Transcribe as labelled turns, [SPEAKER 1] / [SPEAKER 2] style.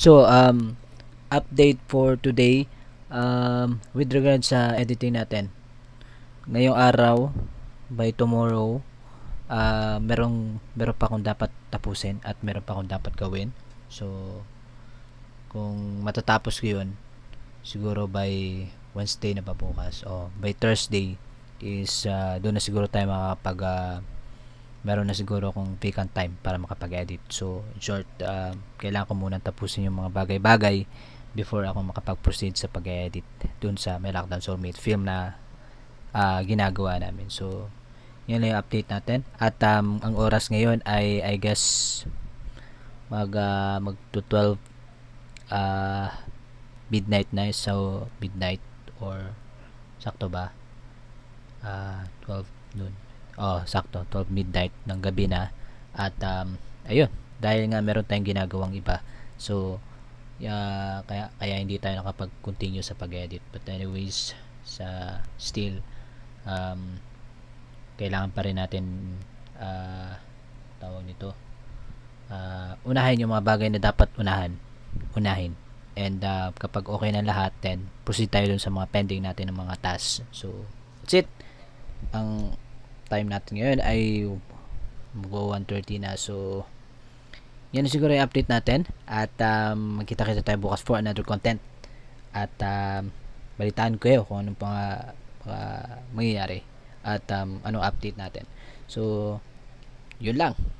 [SPEAKER 1] So, um, update for today um, with regard sa editing natin. Ngayong araw, by tomorrow, uh, merong, meron pa akong dapat tapusin at meron pa akong dapat gawin. So, kung matatapos ko yun, siguro by Wednesday na pa bukas o by Thursday is uh, doon na siguro tayo makakapag uh, meron na siguro akong vacant time para makapag-edit. So, short, uh, kailangan ko muna tapusin yung mga bagay-bagay before ako makapag-proceed sa pag-edit dun sa may lockdown soulmate film na uh, ginagawa namin. So, yun lang yung update natin. At um, ang oras ngayon ay, I guess, mag, uh, mag 12 uh, midnight na. So, midnight or sakto ba? Uh, ah, 12 noon oh, sakto 12 midnight ng gabi na at um, ayun dahil nga meron tayong ginagawang iba so uh, kaya kaya hindi tayo nakapag-continue sa pag-edit but anyways sa still um, kailangan pa rin natin uh, tawag nito uh, unahin yung mga bagay na dapat unahan unahin and uh, kapag okay na lahat then proceed tayo dun sa mga pending natin ng mga tasks so that's it ang time natin ngayon ay go 1.30 na so yan siguro yung update natin at um, magkita kita tayo bukas for another content at um, balitaan ko kayo kung anong pang uh, mangyayari at um, anong update natin so yun lang